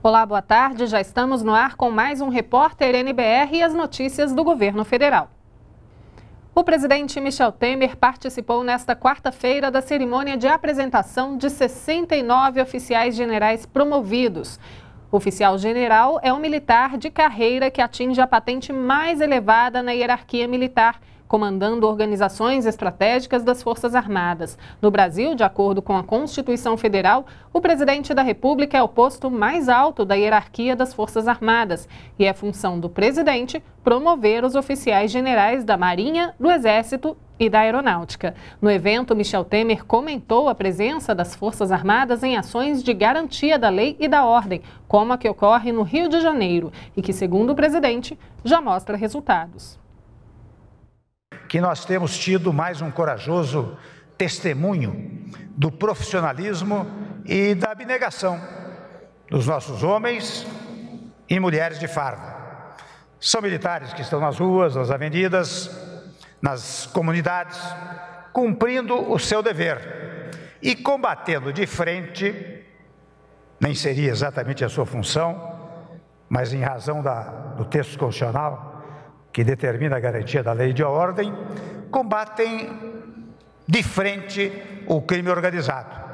Olá, boa tarde. Já estamos no ar com mais um repórter NBR e as notícias do governo federal. O presidente Michel Temer participou nesta quarta-feira da cerimônia de apresentação de 69 oficiais generais promovidos. Oficial general é um militar de carreira que atinge a patente mais elevada na hierarquia militar, comandando organizações estratégicas das Forças Armadas. No Brasil, de acordo com a Constituição Federal, o presidente da República é o posto mais alto da hierarquia das Forças Armadas e é função do presidente promover os oficiais generais da Marinha, do Exército e da Aeronáutica. No evento, Michel Temer comentou a presença das Forças Armadas em ações de garantia da lei e da ordem, como a que ocorre no Rio de Janeiro e que, segundo o presidente, já mostra resultados que nós temos tido mais um corajoso testemunho do profissionalismo e da abnegação dos nossos homens e mulheres de farda. São militares que estão nas ruas, nas avenidas, nas comunidades, cumprindo o seu dever e combatendo de frente, nem seria exatamente a sua função, mas em razão da, do texto constitucional, que determina a garantia da lei e da ordem, combatem de frente o crime organizado.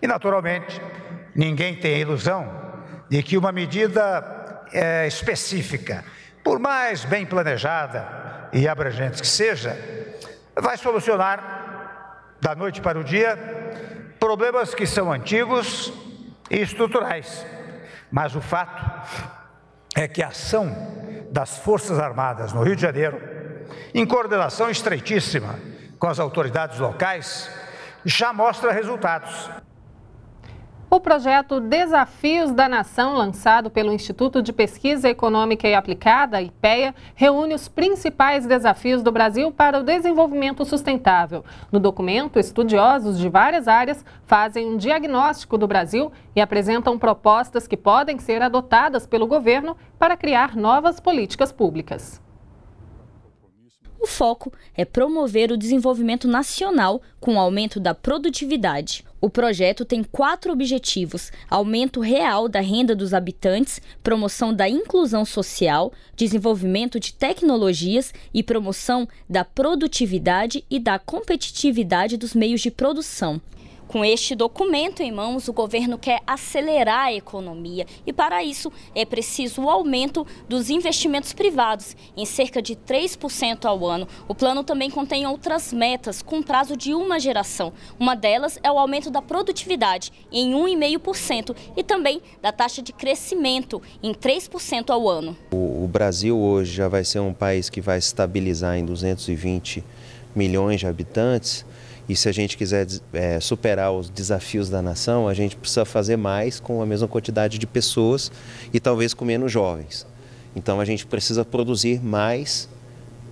E, naturalmente, ninguém tem a ilusão de que uma medida é, específica, por mais bem planejada e abrangente que seja, vai solucionar, da noite para o dia, problemas que são antigos e estruturais. Mas o fato é que a ação das Forças Armadas no Rio de Janeiro, em coordenação estreitíssima com as autoridades locais, já mostra resultados. O projeto Desafios da Nação, lançado pelo Instituto de Pesquisa Econômica e Aplicada, IPEA, reúne os principais desafios do Brasil para o desenvolvimento sustentável. No documento, estudiosos de várias áreas fazem um diagnóstico do Brasil e apresentam propostas que podem ser adotadas pelo governo para criar novas políticas públicas foco é promover o desenvolvimento nacional com aumento da produtividade. O projeto tem quatro objetivos: aumento real da renda dos habitantes, promoção da inclusão social, desenvolvimento de tecnologias e promoção da produtividade e da competitividade dos meios de produção. Com este documento em mãos, o governo quer acelerar a economia e, para isso, é preciso o aumento dos investimentos privados em cerca de 3% ao ano. O plano também contém outras metas com prazo de uma geração. Uma delas é o aumento da produtividade em 1,5% e também da taxa de crescimento em 3% ao ano. O Brasil hoje já vai ser um país que vai estabilizar em 220 milhões de habitantes, e se a gente quiser é, superar os desafios da nação, a gente precisa fazer mais com a mesma quantidade de pessoas e talvez com menos jovens. Então a gente precisa produzir mais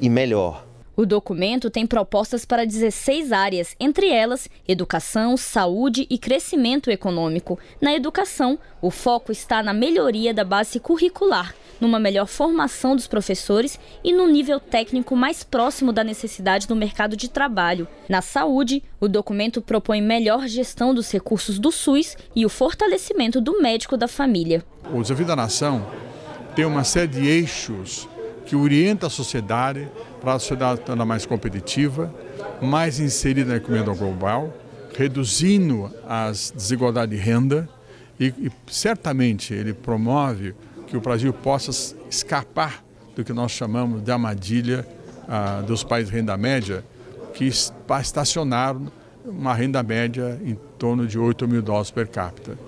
e melhor. O documento tem propostas para 16 áreas, entre elas educação, saúde e crescimento econômico. Na educação, o foco está na melhoria da base curricular, numa melhor formação dos professores e num nível técnico mais próximo da necessidade do mercado de trabalho. Na saúde, o documento propõe melhor gestão dos recursos do SUS e o fortalecimento do médico da família. O Desafio da Nação tem uma série de eixos que orienta a sociedade para a sociedade tornar mais competitiva, mais inserida na economia global, reduzindo as desigualdades de renda e, e certamente ele promove que o Brasil possa escapar do que nós chamamos de armadilha ah, dos países de renda média, que estacionaram uma renda média em torno de 8 mil dólares per capita.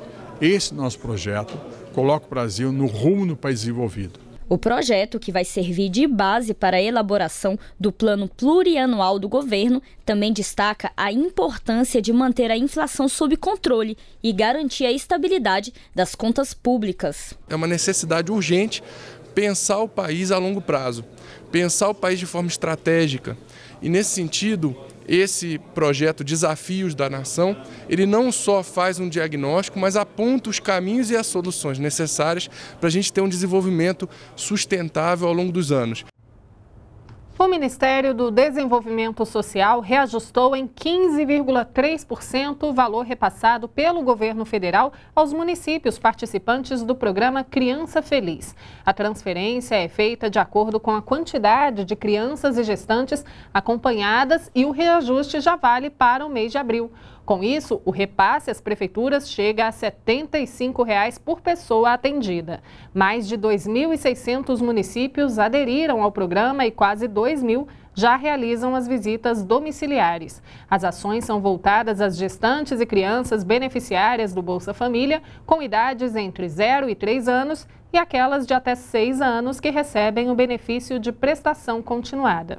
Esse nosso projeto coloca o Brasil no rumo do país desenvolvido. O projeto, que vai servir de base para a elaboração do plano plurianual do governo, também destaca a importância de manter a inflação sob controle e garantir a estabilidade das contas públicas. É uma necessidade urgente pensar o país a longo prazo, pensar o país de forma estratégica. E nesse sentido, esse projeto Desafios da Nação, ele não só faz um diagnóstico, mas aponta os caminhos e as soluções necessárias para a gente ter um desenvolvimento sustentável ao longo dos anos. O Ministério do Desenvolvimento Social reajustou em 15,3% o valor repassado pelo governo federal aos municípios participantes do programa Criança Feliz. A transferência é feita de acordo com a quantidade de crianças e gestantes acompanhadas e o reajuste já vale para o mês de abril. Com isso, o repasse às prefeituras chega a R$ 75,00 por pessoa atendida. Mais de 2.600 municípios aderiram ao programa e quase 2 mil já realizam as visitas domiciliares. As ações são voltadas às gestantes e crianças beneficiárias do Bolsa Família com idades entre 0 e 3 anos e aquelas de até 6 anos que recebem o benefício de prestação continuada.